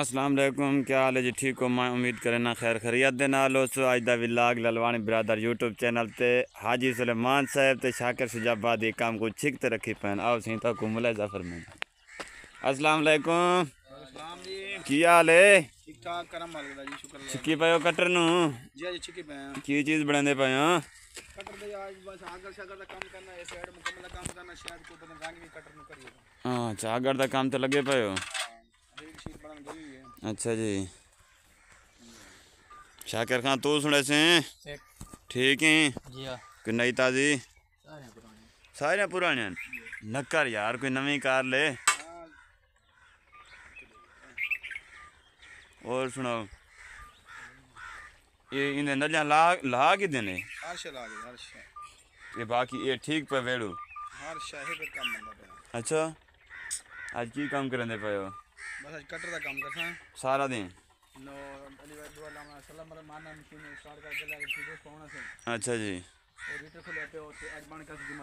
असलम क्या हाल है जी ठीक हो मैं उम्मीद करें ना खैर खरीद के नाल उस अज का विलाग ललवाणी बिरादर यूट्यूब चैनल से हाजी सुलेमान साहब तो शाकिर शुजाबाद ये काम को छिक तो रखी पैन आओ सी तक मुलाजा फरमाए असलम की हाल है छिकी पायो कटर की चीज़ बनाते पाए हाँ चागर का काम तो लगे पाए अच्छा जी शाकिर खान तू सुने से ठीक है कोई नई ताजी सारे पुराने नक्कर यार कोई नवी कार ले और सुनो ये इन्हें नलियां ला ला के देने ये बाकी ये ठीक पे वेड़ू अच्छा आज की काम करने पे हो ਬਸ ਅੱਜ हाँ? अच्छा जी खोले पे तो आज बन का जी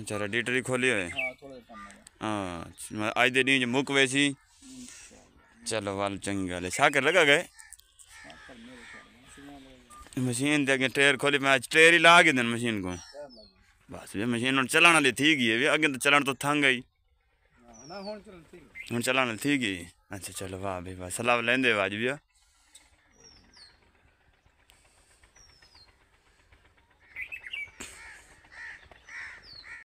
अच्छा ही हां हाँ, थोड़ा काम हां आज दे मुक वैसी चलो वाल चंगी गल है साकर लगा गए मशीन दे अगे टेयर खोली मैं आज ही ला के मशीन को बस ये मशीन चलाने वाली थी गई है अगे तो चलान तो थंग आई ਹੁਣ ਚਲਣ ਠੀਕ ਹੁਣ ਚਲਣ ਠੀਕ ਹੀ ਅੱਛਾ ਚਲੋ ਵਾਹ ਬਈ ਵਾਹ ਸਲਾਮ ਲੈਂਦੇ ਵਾਜ ਵੀ ਆ